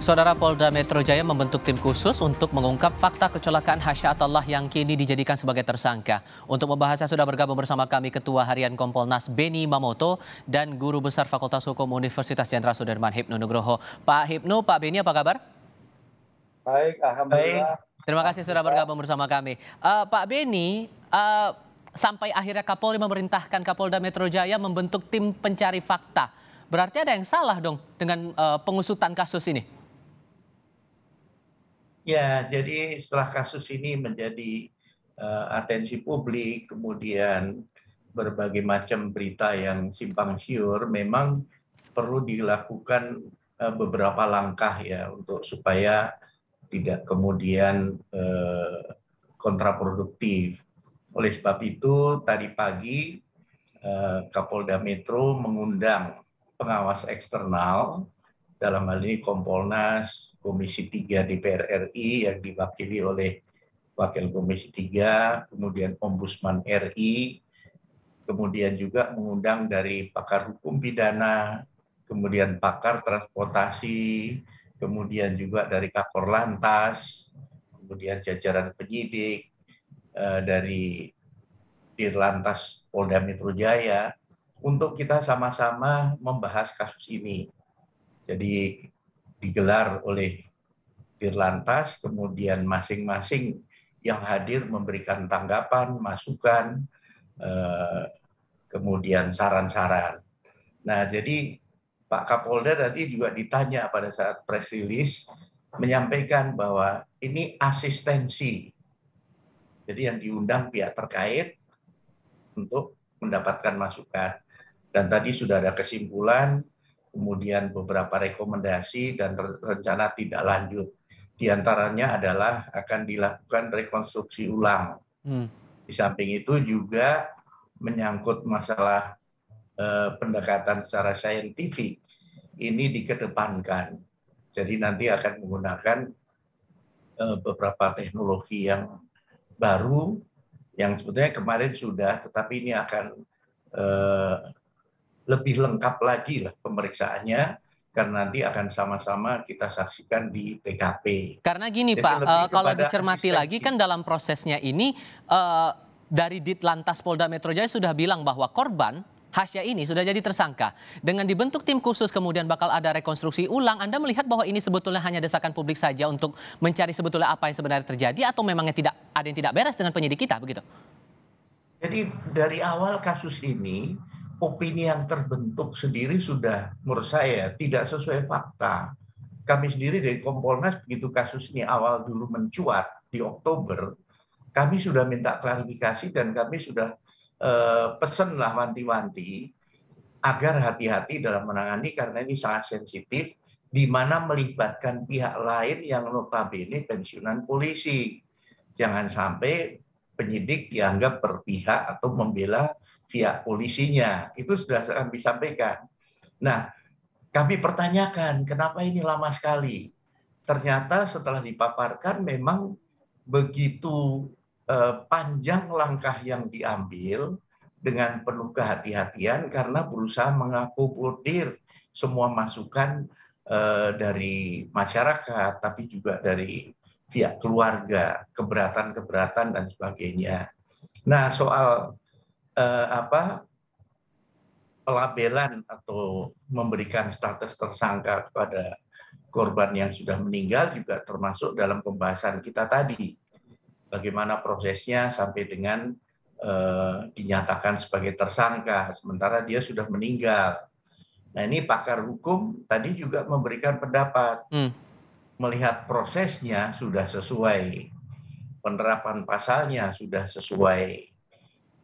Saudara Polda Metro Jaya membentuk tim khusus untuk mengungkap fakta kecelakaan Hasya Atallah yang kini dijadikan sebagai tersangka. Untuk membahasnya sudah bergabung bersama kami Ketua Harian Kompolnas Beni Mamoto dan Guru Besar Fakultas Hukum Universitas Jenderal Sudirman Hipnu Nugroho. Pak Hipnu, Pak Beni apa kabar? Baik, Alhamdulillah. Baik. Terima kasih sudah bergabung bersama kami. Uh, Pak Beni, uh, sampai akhirnya Kapolri memerintahkan Kapolda Metro Jaya membentuk tim pencari fakta. Berarti ada yang salah dong dengan uh, pengusutan kasus ini? Ya, jadi setelah kasus ini menjadi uh, atensi publik, kemudian berbagai macam berita yang simpang siur, memang perlu dilakukan uh, beberapa langkah ya untuk supaya tidak kemudian uh, kontraproduktif. Oleh sebab itu tadi pagi uh, Kapolda Metro mengundang pengawas eksternal dalam hal ini Kompolnas, Komisi 3 DPR RI yang diwakili oleh Wakil Komisi 3, kemudian Ombudsman RI, kemudian juga mengundang dari pakar hukum pidana, kemudian pakar transportasi, kemudian juga dari kapor Lantas, kemudian jajaran penyidik eh, dari Dirlantas Polda Metro Jaya untuk kita sama-sama membahas kasus ini. Jadi digelar oleh Dirlantas, kemudian masing-masing yang hadir memberikan tanggapan, masukan, eh, kemudian saran-saran. Nah, jadi Pak Kapolda tadi juga ditanya pada saat press release menyampaikan bahwa ini asistensi. Jadi yang diundang pihak terkait untuk mendapatkan masukan. Dan tadi sudah ada kesimpulan kemudian beberapa rekomendasi dan rencana tidak lanjut. Di antaranya adalah akan dilakukan rekonstruksi ulang. Hmm. Di samping itu juga menyangkut masalah eh, pendekatan secara saintifik ini dikedepankan. Jadi nanti akan menggunakan eh, beberapa teknologi yang baru yang sebetulnya kemarin sudah, tetapi ini akan eh, lebih lengkap lagi lah pemeriksaannya karena nanti akan sama-sama kita saksikan di TKP. Karena gini Jadi Pak, uh, kalau dicermati asistensi. lagi kan dalam prosesnya ini uh, dari Ditlantas Polda Metro Jaya sudah bilang bahwa korban Hasya ini sudah jadi tersangka. Dengan dibentuk tim khusus kemudian bakal ada rekonstruksi ulang, Anda melihat bahwa ini sebetulnya hanya desakan publik saja untuk mencari sebetulnya apa yang sebenarnya terjadi atau memangnya tidak ada yang tidak beres dengan penyidik kita begitu? Jadi dari awal kasus ini opini yang terbentuk sendiri sudah menurut saya tidak sesuai fakta. Kami sendiri dari Kompolnas begitu kasus ini awal dulu mencuat di Oktober, kami sudah minta klarifikasi dan kami sudah eh, pesenlah wanti-wanti agar hati-hati dalam menangani karena ini sangat sensitif di mana melibatkan pihak lain yang notabene pensiunan polisi. Jangan sampai penyidik dianggap berpihak atau membela pihak polisinya. Itu sudah kami sampaikan. Nah, kami pertanyakan kenapa ini lama sekali. Ternyata setelah dipaparkan memang begitu eh, panjang langkah yang diambil dengan penuh kehati-hatian karena berusaha mengakomodir semua masukan eh, dari masyarakat tapi juga dari pihak keluarga, keberatan-keberatan dan sebagainya. Nah, soal eh, apa pelabelan atau memberikan status tersangka kepada korban yang sudah meninggal juga termasuk dalam pembahasan kita tadi. Bagaimana prosesnya sampai dengan eh, dinyatakan sebagai tersangka sementara dia sudah meninggal. Nah, ini pakar hukum tadi juga memberikan pendapat. Hmm. Melihat prosesnya sudah sesuai penerapan pasalnya sudah sesuai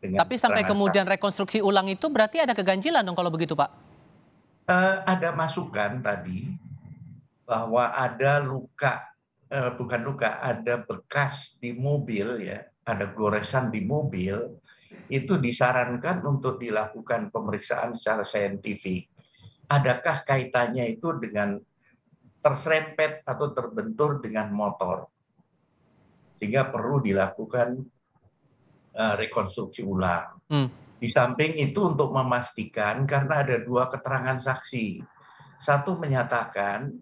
dengan Tapi sampai kemudian rekonstruksi ulang itu berarti ada keganjilan dong kalau begitu Pak? Uh, ada masukan tadi bahwa ada luka, uh, bukan luka, ada bekas di mobil ya, ada goresan di mobil, itu disarankan untuk dilakukan pemeriksaan secara saintifik. Adakah kaitannya itu dengan terserempet atau terbentur dengan motor? Sehingga perlu dilakukan Eh, rekonstruksi ulang. Hmm. Di samping itu untuk memastikan karena ada dua keterangan saksi. Satu menyatakan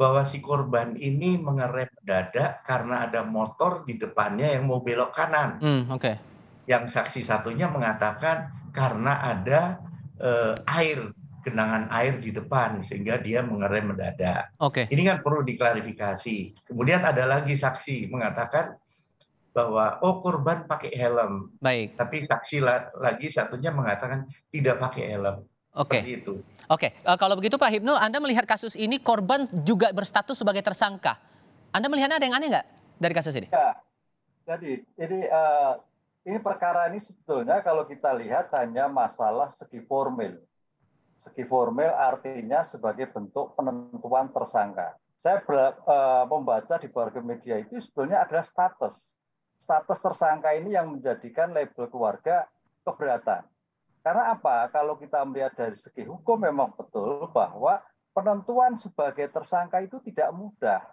bahwa si korban ini mengerem dada karena ada motor di depannya yang mau belok kanan. Hmm, Oke. Okay. Yang saksi satunya mengatakan karena ada uh, air genangan air di depan sehingga dia mengerem mendadak. Oke. Okay. Ini kan perlu diklarifikasi. Kemudian ada lagi saksi mengatakan bahwa oh korban pakai helm. Baik. Tapi saksi lagi satunya mengatakan tidak pakai helm. Oke. Okay. Itu. Oke. Okay. Uh, eh, kalau begitu Pak Hipnu, Anda melihat kasus ini korban juga berstatus sebagai tersangka. Anda melihatnya ada yang aneh nggak dari kasus ini? Ya. Jadi, ini uh, eh, ini perkara ini sebetulnya kalau kita lihat hanya masalah segi formil. Segi formil artinya sebagai bentuk penentuan tersangka saya ber, eh, membaca di berbagai media itu sebetulnya adalah status status tersangka ini yang menjadikan label keluarga keberatan. Karena apa? Kalau kita melihat dari segi hukum memang betul bahwa penentuan sebagai tersangka itu tidak mudah.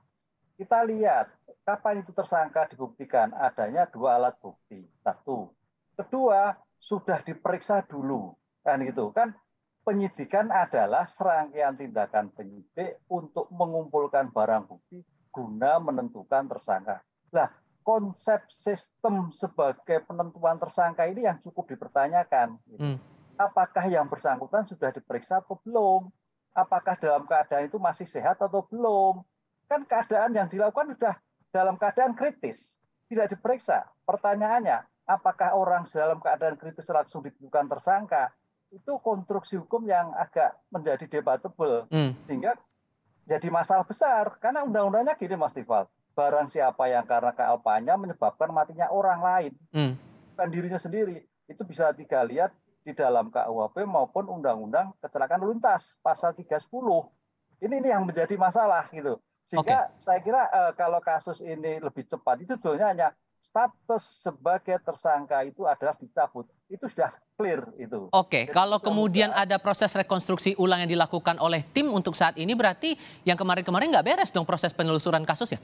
Kita lihat kapan itu tersangka dibuktikan adanya dua alat bukti. Satu. Kedua, sudah diperiksa dulu. Kan gitu kan penyidikan adalah serangkaian tindakan penyidik untuk mengumpulkan barang bukti guna menentukan tersangka. Lah, konsep sistem sebagai penentuan tersangka ini yang cukup dipertanyakan. Hmm. Apakah yang bersangkutan sudah diperiksa atau belum? Apakah dalam keadaan itu masih sehat atau belum? Kan keadaan yang dilakukan sudah dalam keadaan kritis, tidak diperiksa. Pertanyaannya, apakah orang dalam keadaan kritis langsung ditentukan tersangka? Itu konstruksi hukum yang agak menjadi debatable. Hmm. Sehingga jadi masalah besar karena undang-undangnya gini Mas Tifal. Barang siapa yang karena kealpanya menyebabkan matinya orang lain, hmm. bukan dirinya sendiri. Itu bisa tiga lihat di dalam KUHP maupun Undang-Undang Kecelakaan Lalu Lintas pasal 310. Ini ini yang menjadi masalah gitu. Sehingga okay. saya kira uh, kalau kasus ini lebih cepat itu sebenarnya hanya status sebagai tersangka itu adalah dicabut. Itu sudah clear itu. Oke, okay. kalau kemudian ada proses rekonstruksi ulang yang dilakukan oleh tim untuk saat ini berarti yang kemarin-kemarin nggak beres dong proses penelusuran kasus ya?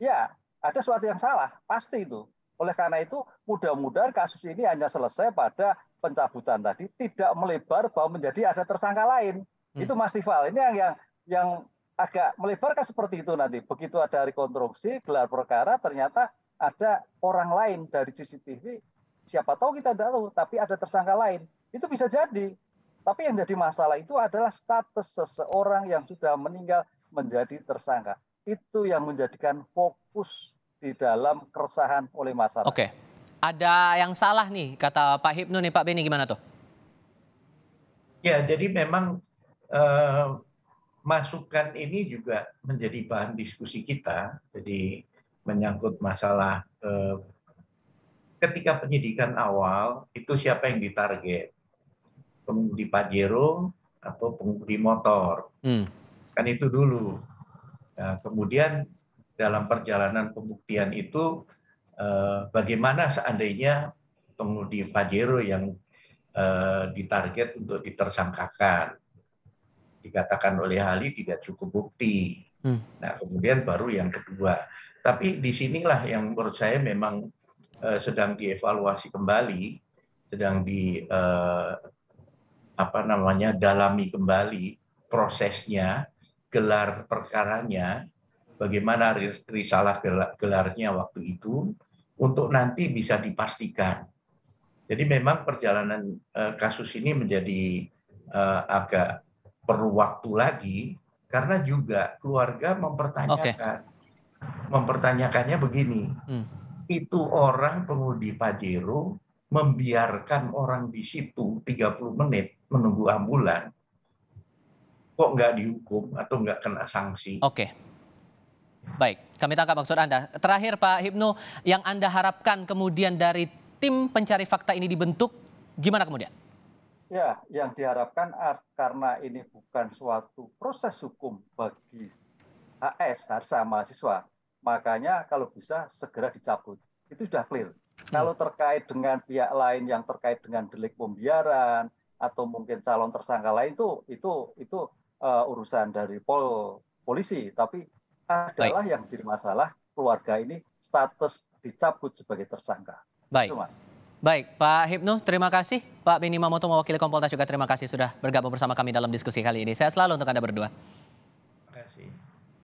Ya, ada sesuatu yang salah, pasti itu. Oleh karena itu, mudah-mudahan kasus ini hanya selesai pada pencabutan tadi, tidak melebar bahwa menjadi ada tersangka lain. Hmm. Itu Mas Tifal. Ini yang yang yang agak melebarkan seperti itu nanti. Begitu ada rekonstruksi, gelar perkara, ternyata ada orang lain dari CCTV, siapa tahu kita tidak tahu, tapi ada tersangka lain. Itu bisa jadi. Tapi yang jadi masalah itu adalah status seseorang yang sudah meninggal menjadi tersangka. Itu yang menjadikan fokus di dalam keresahan oleh masyarakat. Oke. Ada yang salah nih kata Pak Hipnu nih Pak Beni gimana tuh? Ya, jadi memang eh, masukan ini juga menjadi bahan diskusi kita. Jadi menyangkut masalah eh, ketika penyidikan awal itu siapa yang ditarget pengemudi pajero atau pengemudi motor hmm. kan itu dulu nah, kemudian dalam perjalanan pembuktian itu eh, bagaimana seandainya pengemudi pajero yang eh, ditarget untuk ditersangkakan dikatakan oleh ahli tidak cukup bukti. Hmm. Nah, kemudian baru yang kedua. Tapi di disinilah yang menurut saya memang eh, sedang dievaluasi kembali, sedang di eh, apa namanya dalami kembali prosesnya, gelar perkaranya, bagaimana risalah gelarnya waktu itu untuk nanti bisa dipastikan. Jadi memang perjalanan eh, kasus ini menjadi agak perlu waktu lagi karena juga keluarga mempertanyakan okay mempertanyakannya begini. Hmm. Itu orang pengemudi Pajero membiarkan orang di situ 30 menit menunggu ambulan. Kok nggak dihukum atau nggak kena sanksi? Oke. Baik, kami tangkap maksud Anda. Terakhir Pak Hipnu, yang Anda harapkan kemudian dari tim pencari fakta ini dibentuk, gimana kemudian? Ya, yang diharapkan karena ini bukan suatu proses hukum bagi HS, harsa mahasiswa, Makanya kalau bisa segera dicabut. Itu sudah clear. Hmm. Kalau terkait dengan pihak lain yang terkait dengan delik pembiaran atau mungkin calon tersangka lain itu itu itu uh, urusan dari pol polisi, tapi adalah Baik. yang jadi masalah keluarga ini status dicabut sebagai tersangka. Baik. Itu, Mas. Baik, Pak Hipnu, terima kasih. Pak Beni Mamoto, mewakili Kompolnas juga terima kasih sudah bergabung bersama kami dalam diskusi kali ini. Saya selalu untuk Anda berdua.